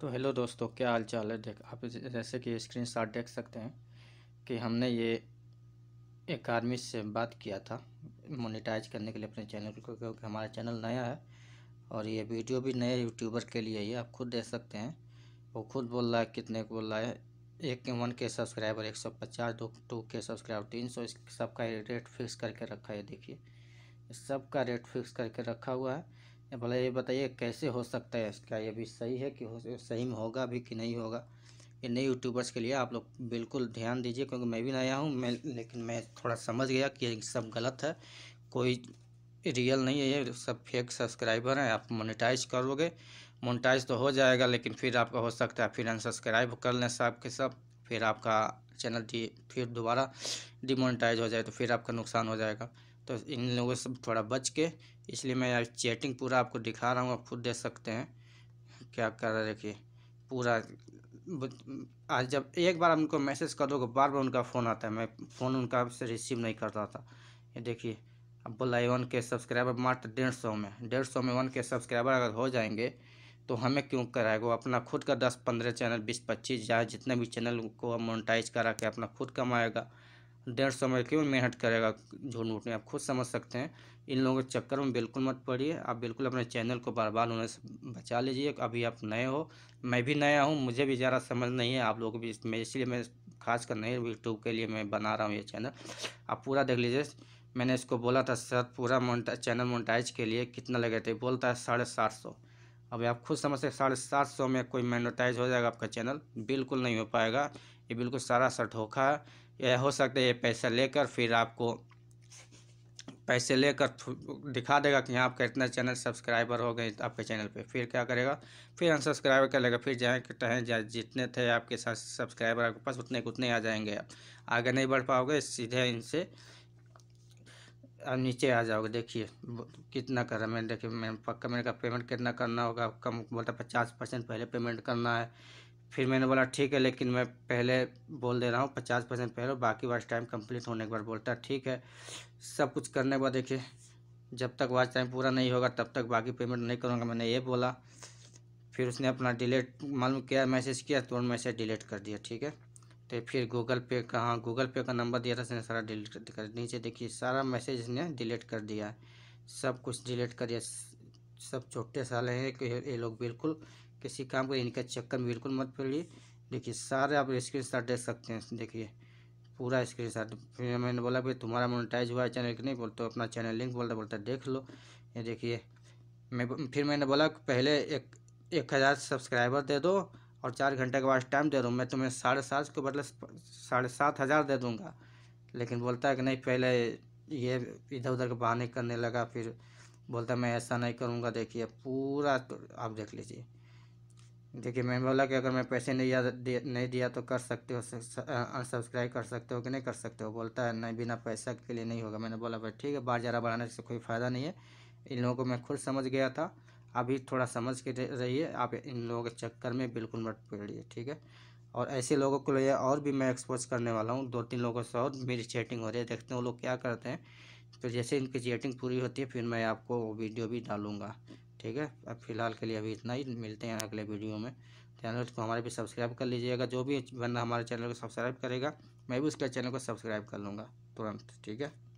तो हेलो दोस्तों क्या हाल चाल है देख आप जैसे कि स्क्रीन शॉट देख सकते हैं कि हमने ये एक आदमी से बात किया था मोनेटाइज करने के लिए अपने चैनल को क्योंकि हमारा चैनल नया है और ये वीडियो भी नए यूट्यूबर के लिए ही आप खुद देख सकते हैं वो खुद बोल रहा है कितने को बोल रहा है एक के वन के सब्सक्राइबर एक सौ पचास दो टू के सब्सक्राइबर तीन सौ इस सबका रेट फिक्स करके रखा है देखिए सबका रेट फिक्स करके रखा हुआ है भले ये बताइए कैसे हो सकता है इसका ये भी सही है कि सही में होगा भी कि नहीं होगा ये नए यूट्यूबर्स के लिए आप लोग बिल्कुल ध्यान दीजिए क्योंकि मैं भी नया हूँ मैं लेकिन मैं थोड़ा समझ गया कि ये सब गलत है कोई रियल नहीं है ये सब फेक सब्सक्राइबर हैं आप मोनिटाइज करोगे मोनिटाइज तो हो जाएगा लेकिन फिर आपका हो सकता है फिर अनसब्सक्राइब कर लें सब के सब फिर आपका चैनल डी फिर दोबारा डिमोनिटाइज हो जाए तो फिर आपका नुकसान हो जाएगा तो इन लोगों से थोड़ा बच के इसलिए मैं यार चैटिंग पूरा आपको दिखा रहा हूँ आप खुद देख सकते हैं क्या कर रहे देखिए पूरा आज जब एक बार उनको मैसेज कर दोगे बार बार उनका फ़ोन आता है मैं फ़ोन उनका से रिसीव नहीं करता था ये देखिए अब बोला वन के सब्सक्राइबर मात्र डेढ़ सौ में डेढ़ सौ में वन के सब्सक्राइबर अगर हो जाएंगे तो हमें क्यों कराएगा वो अपना खुद का दस पंद्रह चैनल बीस पच्चीस या जितने भी चैनल को मोनिटाइज करा के अपना खुद कमाएगा डेढ़ सौ में क्यों मेहनत करेगा झूठ मूठ में आप खुद समझ सकते हैं इन लोगों के चक्कर में बिल्कुल मत पड़िए आप बिल्कुल अपने चैनल को बर्बाद होने से बचा लीजिए अभी आप नए हो मैं भी नया हूँ मुझे भी ज़्यादा समझ नहीं है आप लोग भी मैं इसलिए मैं खास कर नए यूट्यूब के लिए मैं बना रहा हूँ ये चैनल आप पूरा देख लीजिए मैंने इसको बोला था सर पूरा मोन्टा चैनल मोनटाइज के लिए कितना लगे थे बोलता है साढ़े सात सौ अभी आप खुद समझ सकते साढ़े सात सौ में कोई मोनोटाइज हो जाएगा आपका चैनल बिल्कुल नहीं हो पाएगा ये बिल्कुल सारा सा धोखा है या हो सकता है ये पैसा लेकर फिर आपको पैसे लेकर दिखा देगा कि यहाँ आपका इतना चैनल सब्सक्राइबर हो गए आपके चैनल पे फिर क्या करेगा फिर अनसब्सक्राइब कर लेगा फिर जाए कि टहें जितने थे आपके साथ सब्सक्राइबर आपके पास उतने उतने आ जाएंगे आप आगे नहीं बढ़ पाओगे सीधे इनसे आप नीचे आ जाओगे देखिए कितना कर रहा मैंने देखिए मैं पक्का मेरे का पेमेंट कितना करना होगा कम बोलता पचास परसेंट पहले पेमेंट करना है फिर मैंने बोला ठीक है लेकिन मैं पहले बोल दे रहा हूँ पचास परसेंट पहले बाकी वाच टाइम कंप्लीट होने के बाद बोलता है ठीक है सब कुछ करने के बाद देखिए जब तक वाच टाइम पूरा नहीं होगा तब तक बाकी पेमेंट नहीं करूँगा मैंने ये बोला फिर उसने अपना डिलीट मालूम किया मैसेज किया तो मैसेज डिलीट कर दिया ठीक है तो फिर गूगल पे का हाँ गूगल पे का नंबर दिया था उसने सारा डिलीट कर नीचे देखिए सारा मैसेज इसने डिलीट कर दिया सब कुछ डिलीट कर दिया सब छोटे साले हैं कि ये लोग बिल्कुल किसी काम को इनके चक्कर में बिल्कुल मत पड़िए देखिए सारे आप स्क्रीन शॉट देख सकते हैं देखिए पूरा स्क्रीन शॉट फिर मैंने बोला भाई तुम्हारा मोनिटाइज हुआ है चैनल के नहीं बोलते तो अपना चैनल लिंक बोलता बोलता देख लो ये देखिए मैं फिर मैंने बोला पहले एक एक हज़ार सब्सक्राइबर दे दो और चार घंटे के बाद टाइम दे दूँ मैं तुम्हें साढ़े सात के बदले साढ़े सात हज़ार दे दूँगा लेकिन बोलता है कि नहीं पहले ये इधर उधर के बहाने करने लगा फिर बोलता मैं ऐसा नहीं करूँगा देखिए पूरा आप देख लीजिए देखिए मैंने बोला कि अगर मैं पैसे नहीं दिया दे, नहीं दिया तो कर सकते हो अनसब्सक्राइब कर सकते हो कि नहीं कर सकते हो बोलता है नहीं बिना पैसा के लिए नहीं होगा मैंने बोला भाई ठीक है बार ज़रा बढ़ाने से कोई फ़ायदा नहीं है इन लोगों को मैं खुद समझ गया था अभी थोड़ा समझ के रहिए आप इन लोगों के चक्कर में बिल्कुल मत पड़िए ठीक है और ऐसे लोगों को लिए और भी मैं एक्सपोज करने वाला हूँ दो तीन लोगों से और मेरी चैटिंग हो रही है देखते हैं वो लोग क्या करते हैं तो जैसे इनकी चैटिंग पूरी होती है फिर मैं आपको वीडियो भी डालूंगा ठीक है अब फिलहाल के लिए अभी इतना ही मिलते हैं अगले वीडियो में चैनल को हमारे भी सब्सक्राइब कर लीजिएगा जो भी बंदा हमारे चैनल को सब्सक्राइब करेगा मैं भी उसके चैनल को सब्सक्राइब कर लूँगा तुरंत ठीक है